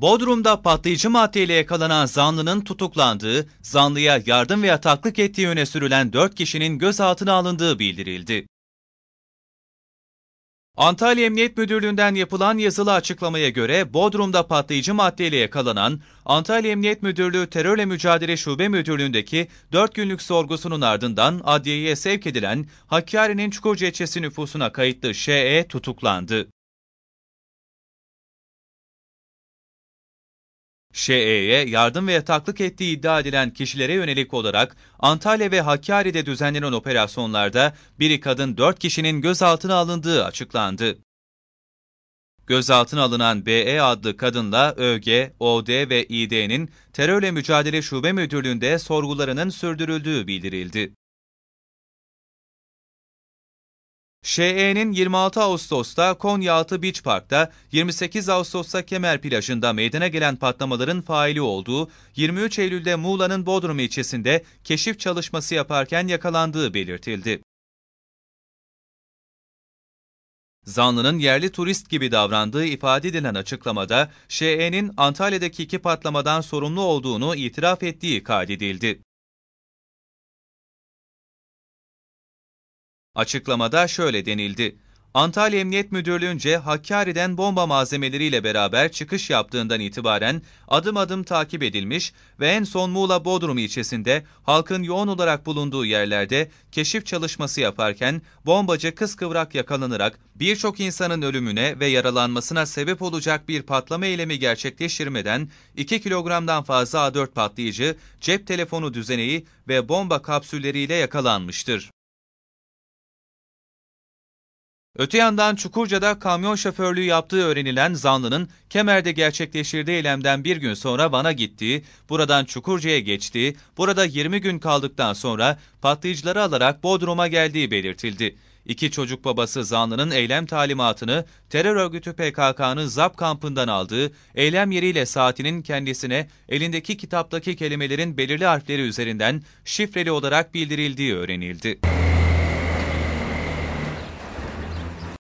Bodrum'da patlayıcı maddeyle yakalanan zanlının tutuklandığı, zanlıya yardım ve yataklık ettiği öne sürülen 4 kişinin gözaltına alındığı bildirildi. Antalya Emniyet Müdürlüğü'nden yapılan yazılı açıklamaya göre Bodrum'da patlayıcı maddeyle yakalanan Antalya Emniyet Müdürlüğü Terörle Mücadele Şube Müdürlüğü'ndeki 4 günlük sorgusunun ardından adliyeye sevk edilen Hakkari'nin Çukurca ilçesi nüfusuna kayıtlı ŞE tutuklandı. ŞE'ye yardım ve yataklık ettiği iddia edilen kişilere yönelik olarak Antalya ve Hakkari'de düzenlenen operasyonlarda biri kadın dört kişinin gözaltına alındığı açıklandı. Gözaltına alınan BE adlı kadınla ÖG, OD ve ID'nin terörle mücadele şube müdürlüğünde sorgularının sürdürüldüğü bildirildi. ŞE'nin 26 Ağustos'ta Konyaaltı Beach Park'ta, 28 Ağustos'ta Kemer Plajı'nda meydana gelen patlamaların faili olduğu, 23 Eylül'de Muğla'nın Bodrum ilçesinde keşif çalışması yaparken yakalandığı belirtildi. Zanlının yerli turist gibi davrandığı ifade edilen açıklamada, ŞE'nin Antalya'daki iki patlamadan sorumlu olduğunu itiraf ettiği kaydedildi. Açıklamada şöyle denildi. Antalya Emniyet Müdürlüğü'nce Hakkari'den bomba malzemeleriyle beraber çıkış yaptığından itibaren adım adım takip edilmiş ve en son Muğla Bodrum ilçesinde halkın yoğun olarak bulunduğu yerlerde keşif çalışması yaparken bombacı kıskıvrak yakalanarak birçok insanın ölümüne ve yaralanmasına sebep olacak bir patlama eylemi gerçekleştirmeden 2 kilogramdan fazla A4 patlayıcı, cep telefonu düzeneği ve bomba kapsülleriyle yakalanmıştır. Öte yandan Çukurca'da kamyon şoförlüğü yaptığı öğrenilen zanlının Kemer'de gerçekleştirdiği eylemden bir gün sonra Van'a gittiği, buradan Çukurca'ya geçtiği, burada 20 gün kaldıktan sonra patlayıcıları alarak Bodrum'a geldiği belirtildi. İki çocuk babası zanlının eylem talimatını terör örgütü PKK'nın ZAP kampından aldığı eylem yeriyle saatinin kendisine elindeki kitaptaki kelimelerin belirli harfleri üzerinden şifreli olarak bildirildiği öğrenildi.